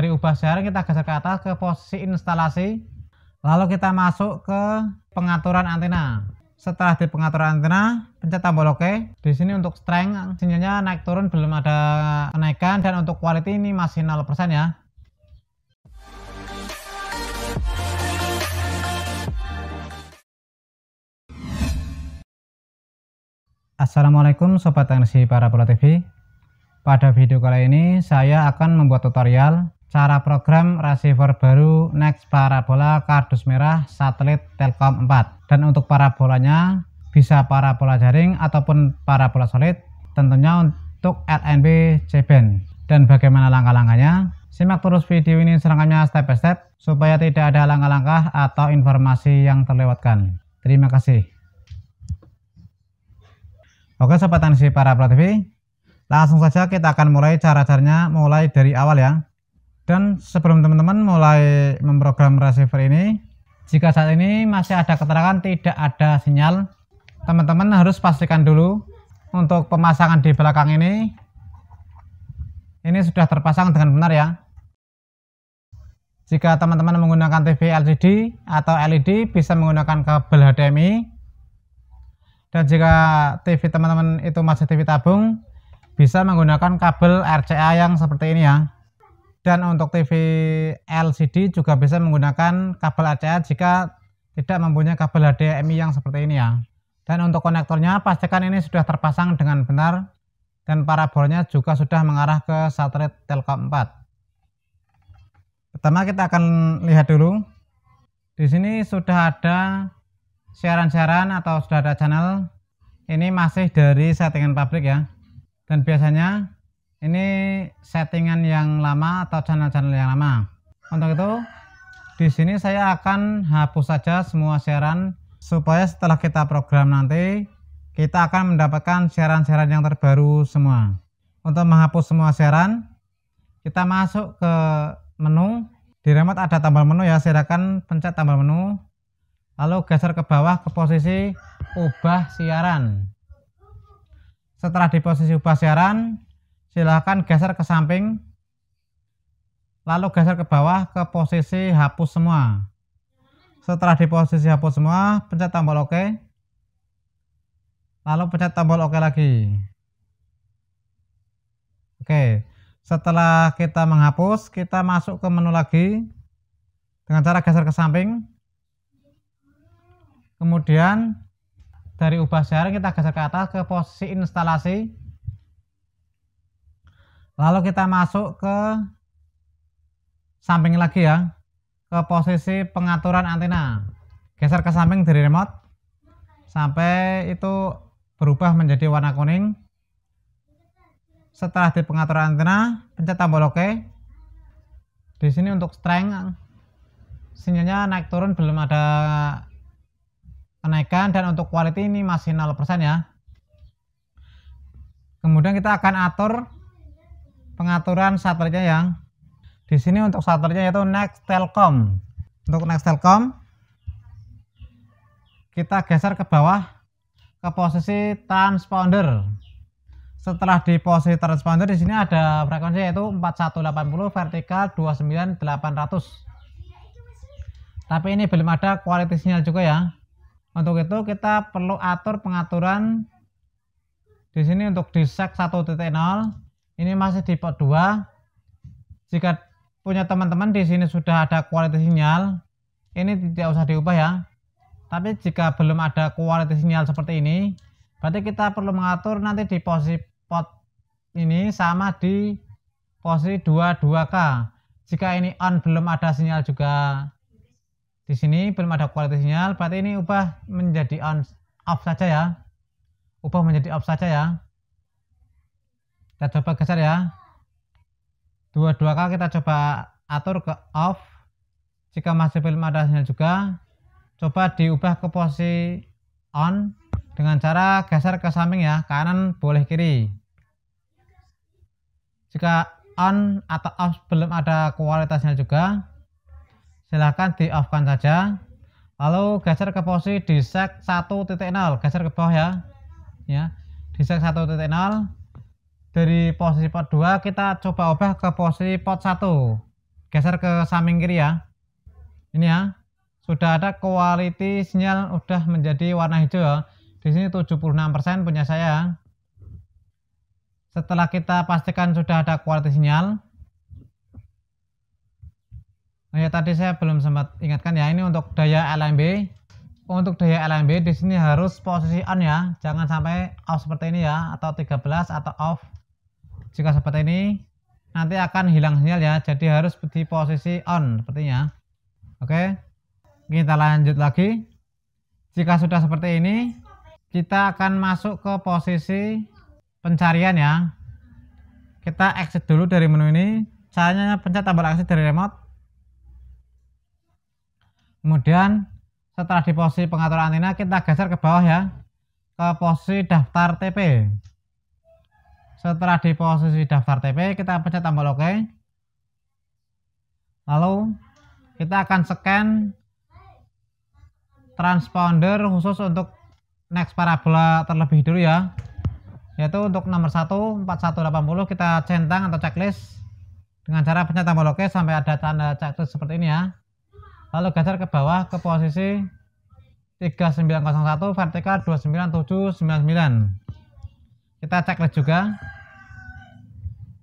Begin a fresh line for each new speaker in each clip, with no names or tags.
dari ubah sharing kita geser ke atas ke posisi instalasi. Lalu kita masuk ke pengaturan antena. Setelah di pengaturan antena, pencet tombol OK. Di sini untuk strength sinyalnya naik turun belum ada kenaikan dan untuk quality ini masih 0% ya. Assalamualaikum Sobat Energi Parabola TV Pada video kali ini saya akan membuat tutorial cara program receiver baru next parabola kardus merah satelit Telkom 4 dan untuk parabolanya bisa parabola jaring ataupun parabola solid tentunya untuk LNB C-band dan bagaimana langkah-langkahnya simak terus video ini serangkanya step by step supaya tidak ada langkah-langkah atau informasi yang terlewatkan terima kasih oke sobat ansi parabola TV langsung saja kita akan mulai cara-caranya mulai dari awal ya dan sebelum teman-teman mulai memprogram receiver ini, jika saat ini masih ada keterangan tidak ada sinyal, teman-teman harus pastikan dulu untuk pemasangan di belakang ini, ini sudah terpasang dengan benar ya. Jika teman-teman menggunakan TV LCD atau LED bisa menggunakan kabel HDMI. Dan jika TV teman-teman itu masih TV tabung, bisa menggunakan kabel RCA yang seperti ini ya. Dan untuk TV LCD juga bisa menggunakan kabel ACA jika tidak mempunyai kabel HDMI yang seperti ini ya. Dan untuk konektornya pastikan ini sudah terpasang dengan benar dan parabolnya juga sudah mengarah ke satelit Telkom 4. Pertama kita akan lihat dulu. Di sini sudah ada siaran-siaran atau sudah ada channel. Ini masih dari settingan pabrik ya. Dan biasanya ini settingan yang lama atau channel-channel yang lama untuk itu di sini saya akan hapus saja semua siaran supaya setelah kita program nanti kita akan mendapatkan siaran-siaran yang terbaru semua untuk menghapus semua siaran kita masuk ke menu di remote ada tombol menu ya silakan pencet tombol menu lalu geser ke bawah ke posisi ubah siaran setelah di posisi ubah siaran silahkan geser ke samping lalu geser ke bawah ke posisi hapus semua setelah di posisi hapus semua pencet tombol ok lalu pencet tombol ok lagi oke setelah kita menghapus kita masuk ke menu lagi dengan cara geser ke samping kemudian dari ubah share kita geser ke atas ke posisi instalasi Lalu kita masuk ke samping lagi ya, ke posisi pengaturan antena. Geser ke samping dari remote sampai itu berubah menjadi warna kuning. Setelah di pengaturan antena, pencet tombol OK. Di sini untuk strength sinyalnya naik turun belum ada kenaikan dan untuk quality ini masih 0% ya. Kemudian kita akan atur pengaturan satelitnya yang di sini untuk satelitnya yaitu Next Telkom. Untuk Next Telkom kita geser ke bawah ke posisi transponder. Setelah di posisi transponder di sini ada frekuensi yaitu 4180 vertikal 29800. Tapi ini belum ada quality sinyal juga ya. Untuk itu kita perlu atur pengaturan di sini untuk di sec nol. Ini masih di pot 2. Jika punya teman-teman di sini sudah ada kualitas sinyal, ini tidak usah diubah ya. Tapi jika belum ada kualitas sinyal seperti ini, berarti kita perlu mengatur nanti di posisi pot ini sama di posisi 22K. Jika ini on belum ada sinyal juga di sini belum ada kualitas sinyal, berarti ini ubah menjadi on off saja ya. Ubah menjadi off saja ya kita coba geser ya dua-dua kali kita coba atur ke off jika masih belum ada sinyal juga coba diubah ke posisi on dengan cara geser ke samping ya kanan boleh kiri jika on atau off belum ada kualitasnya juga silahkan di off kan saja lalu geser ke posisi di seg 1.0 geser ke bawah ya ya di seg 1.0 dari posisi pot 2 kita coba ubah ke posisi pot 1 geser ke samping kiri ya ini ya sudah ada quality sinyal udah menjadi warna hijau ya di sini 76% punya saya ya. setelah kita pastikan sudah ada quality sinyal Nah, ya tadi saya belum sempat ingatkan ya ini untuk daya LMB. Untuk daya LMB di sini harus posisi on ya, jangan sampai off seperti ini ya atau 13 atau off jika seperti ini nanti akan hilang sinyal ya jadi harus di posisi on sepertinya oke kita lanjut lagi jika sudah seperti ini kita akan masuk ke posisi pencarian ya kita exit dulu dari menu ini caranya pencet tombol exit dari remote kemudian setelah di posisi pengaturan antena kita geser ke bawah ya ke posisi daftar TP setelah di posisi daftar TP, kita pencet tombol OK. Lalu kita akan scan transponder khusus untuk next parabola terlebih dulu ya. Yaitu untuk nomor 1 4180 kita centang atau checklist dengan cara pencet tombol OK sampai ada tanda checklist seperti ini ya. Lalu geser ke bawah ke posisi 3901 vertikal 29799 kita checklist juga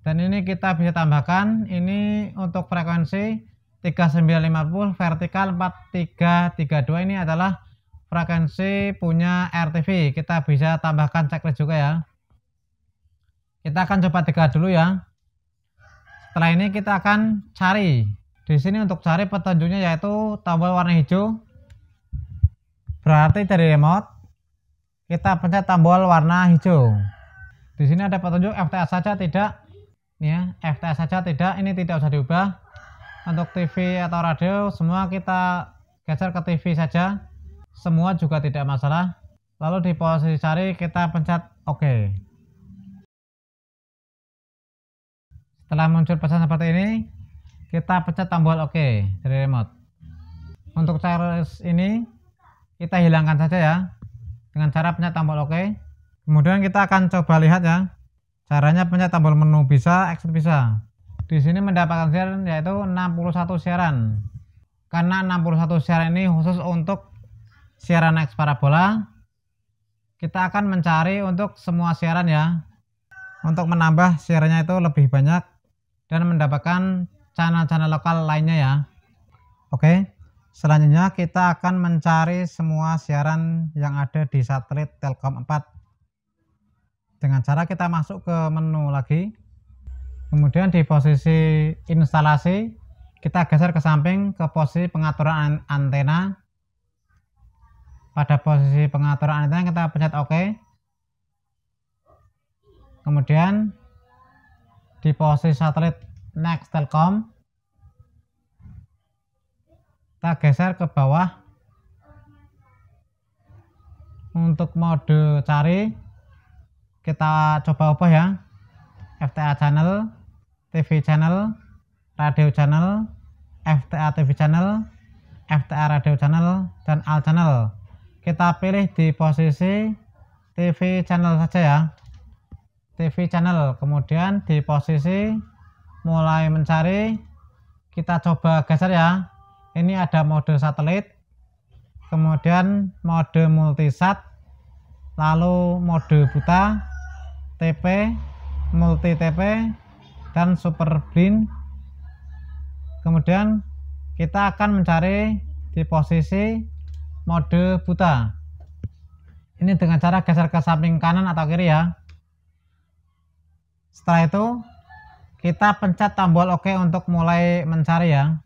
dan ini kita bisa tambahkan ini untuk frekuensi 3950 vertikal 4332 ini adalah frekuensi punya RTV kita bisa tambahkan checklist juga ya kita akan coba tiga dulu ya setelah ini kita akan cari di sini untuk cari petunjuknya yaitu tombol warna hijau berarti dari remote kita pencet tombol warna hijau di sini ada petunjuk FTS saja tidak ya, FTS saja tidak, ini tidak usah diubah. Untuk TV atau radio semua kita geser ke TV saja. Semua juga tidak masalah. Lalu di posisi cari kita pencet OK. Setelah muncul pesan seperti ini, kita pencet tombol OK dari remote. Untuk charge ini kita hilangkan saja ya dengan cara pencet tombol OK kemudian kita akan coba lihat ya caranya pencet tombol menu bisa exit bisa di sini mendapatkan siaran yaitu 61 siaran karena 61 siaran ini khusus untuk siaran X parabola kita akan mencari untuk semua siaran ya untuk menambah siarannya itu lebih banyak dan mendapatkan channel-channel lokal lainnya ya oke selanjutnya kita akan mencari semua siaran yang ada di satelit Telkom 4 dengan cara kita masuk ke menu lagi kemudian di posisi instalasi kita geser ke samping ke posisi pengaturan antena pada posisi pengaturan antena kita pencet OK kemudian di posisi satelit next telkom kita geser ke bawah untuk mode cari kita coba apa ya FTA channel TV channel radio channel FTA TV channel FTA radio channel dan al channel kita pilih di posisi TV channel saja ya TV channel kemudian di posisi mulai mencari kita coba geser ya ini ada mode satelit kemudian mode multisat lalu mode buta TP, multi TP, dan super blind. Kemudian kita akan mencari di posisi mode buta. Ini dengan cara geser ke samping kanan atau kiri ya. Setelah itu kita pencet tombol OK untuk mulai mencari ya.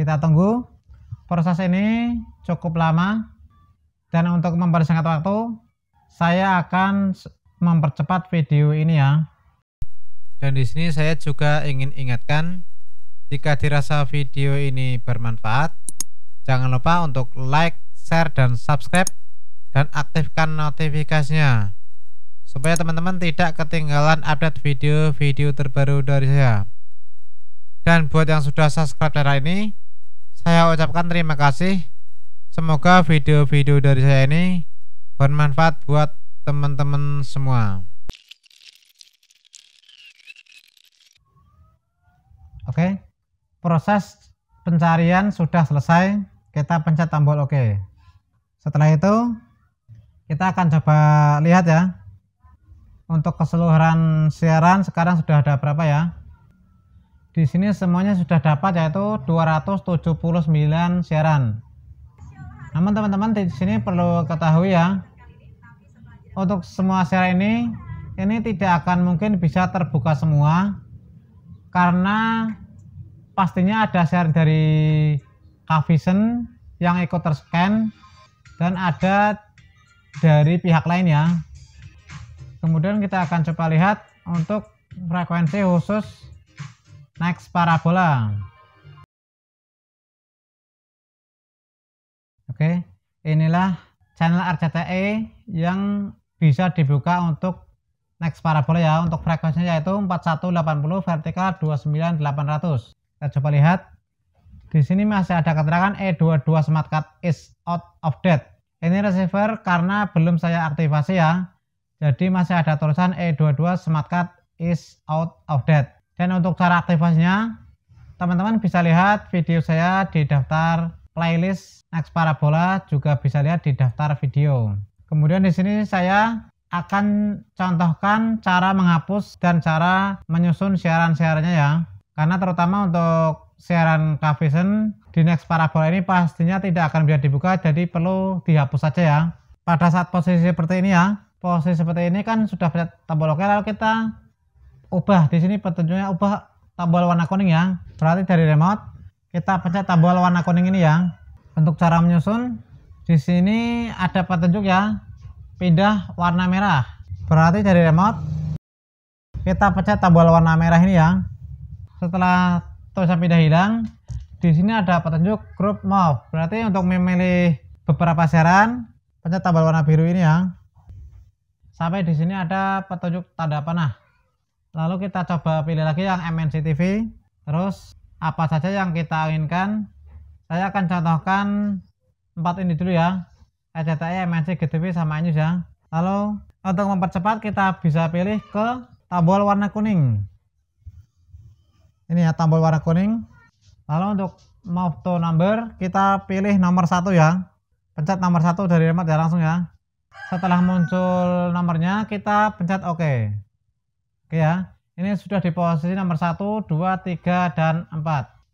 Kita tunggu. Proses ini cukup lama dan untuk mempersingkat waktu saya akan mempercepat video ini ya. Dan di sini saya juga ingin ingatkan jika dirasa video ini bermanfaat, jangan lupa untuk like, share dan subscribe dan aktifkan notifikasinya supaya teman-teman tidak ketinggalan update video-video terbaru dari saya. Dan buat yang sudah subscribe channel ini, saya ucapkan terima kasih. Semoga video-video dari saya ini bermanfaat buat teman-teman semua. Oke, proses pencarian sudah selesai. Kita pencet tombol OK. Setelah itu, kita akan coba lihat ya. Untuk keseluruhan siaran sekarang sudah ada berapa ya? Di sini semuanya sudah dapat yaitu 279 siaran. Namun teman-teman di sini perlu ketahui ya, untuk semua share ini, ini tidak akan mungkin bisa terbuka semua, karena pastinya ada share dari Kavision yang ikut terscan, dan ada dari pihak lain ya. Kemudian kita akan coba lihat untuk frekuensi khusus next parabola. Oke, inilah channel RCTE yang bisa dibuka untuk next parabola ya untuk frekuensinya yaitu 4180 vertikal 29800 kita coba lihat di sini masih ada keterangan E22 smart card is out of date ini receiver karena belum saya aktivasi ya jadi masih ada tulisan E22 smart card is out of date dan untuk cara aktivasinya teman-teman bisa lihat video saya di daftar playlist Next Parabola juga bisa lihat di daftar video. Kemudian di sini saya akan contohkan cara menghapus dan cara menyusun siaran-siarannya ya. Karena terutama untuk siaran kavisen di Next Parabola ini pastinya tidak akan bisa dibuka jadi perlu dihapus saja ya. Pada saat posisi seperti ini ya, posisi seperti ini kan sudah pencet tombol oke lalu kita ubah di sini petunjuknya ubah tombol warna kuning ya. Berarti dari remote kita pecah tabel warna kuning ini ya. Untuk cara menyusun, di sini ada petunjuk ya. Pindah warna merah. Berarti dari remote, kita pecah tabel warna merah ini ya. Setelah tulisan pindah hilang, di sini ada petunjuk group move. Berarti untuk memilih beberapa siaran, pencet tabel warna biru ini ya. Sampai di sini ada petunjuk tanda panah. Lalu kita coba pilih lagi yang MNC TV, terus apa saja yang kita inginkan saya akan contohkan empat ini dulu ya SCTI, e, MNC, GTV, sama ini ya lalu untuk mempercepat kita bisa pilih ke tombol warna kuning ini ya tombol warna kuning lalu untuk move to number kita pilih nomor satu ya pencet nomor satu dari remote ya langsung ya setelah muncul nomornya kita pencet OK. oke okay ya ini sudah di posisi nomor 1, 2, 3, dan 4.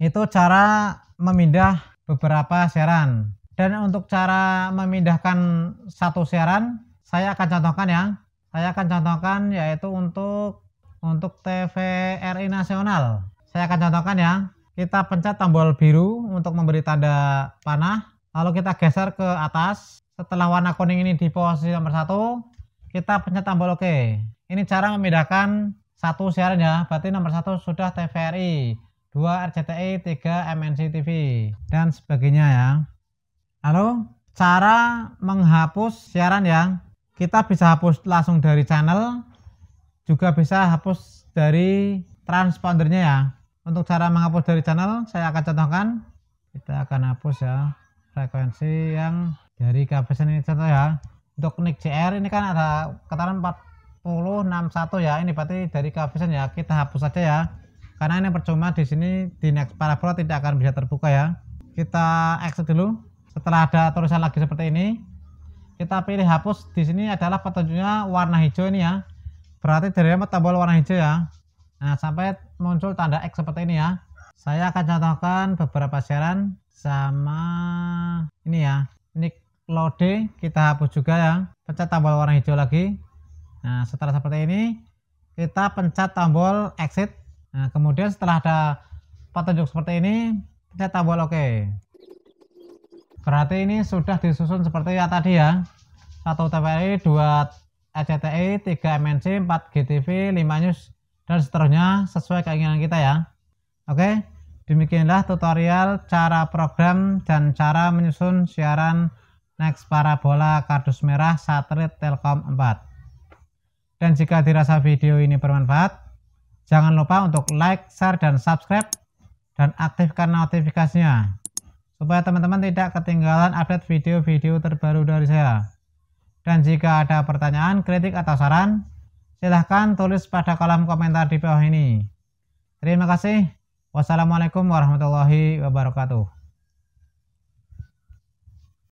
Itu cara memindah beberapa siaran. Dan untuk cara memindahkan satu siaran, saya akan contohkan ya. Saya akan contohkan yaitu untuk untuk TVRI nasional. Saya akan contohkan ya. Kita pencet tombol biru untuk memberi tanda panah. Lalu kita geser ke atas. Setelah warna kuning ini di posisi nomor satu, kita pencet tombol OK. Ini cara memindahkan satu siaran ya berarti nomor satu sudah TVRI dua RCTI tiga MNC TV dan sebagainya ya lalu cara menghapus siaran ya kita bisa hapus langsung dari channel juga bisa hapus dari transpondernya ya untuk cara menghapus dari channel saya akan contohkan kita akan hapus ya frekuensi yang dari kabel ini contoh ya untuk nick CR ini kan ada ketaran 1061 ya. Ini berarti dari kehabisan ya. Kita hapus saja ya. Karena ini percuma di sini di next parabola tidak akan bisa terbuka ya. Kita exit dulu. Setelah ada tulisan lagi seperti ini, kita pilih hapus. Di sini adalah petunjuknya warna hijau ini ya. Berarti dari tombol warna hijau ya. Nah, sampai muncul tanda X seperti ini ya. Saya akan contohkan beberapa siaran sama ini ya. Nick Lode kita hapus juga ya. Pencet tombol warna hijau lagi. Nah, setelah seperti ini, kita pencet tombol exit. Nah, kemudian setelah ada petunjuk seperti ini, pencet tombol OK. Berarti ini sudah disusun seperti ya tadi ya. 1 TPI, 2 ECTI, 3 MNC, 4 GTV, 5 News, dan seterusnya sesuai keinginan kita ya. Oke, demikianlah tutorial cara program dan cara menyusun siaran next parabola kardus merah satelit Telkom 4. Dan jika dirasa video ini bermanfaat, jangan lupa untuk like, share, dan subscribe, dan aktifkan notifikasinya, supaya teman-teman tidak ketinggalan update video-video terbaru dari saya. Dan jika ada pertanyaan, kritik, atau saran, silahkan tulis pada kolom komentar di bawah ini. Terima kasih. Wassalamualaikum warahmatullahi wabarakatuh.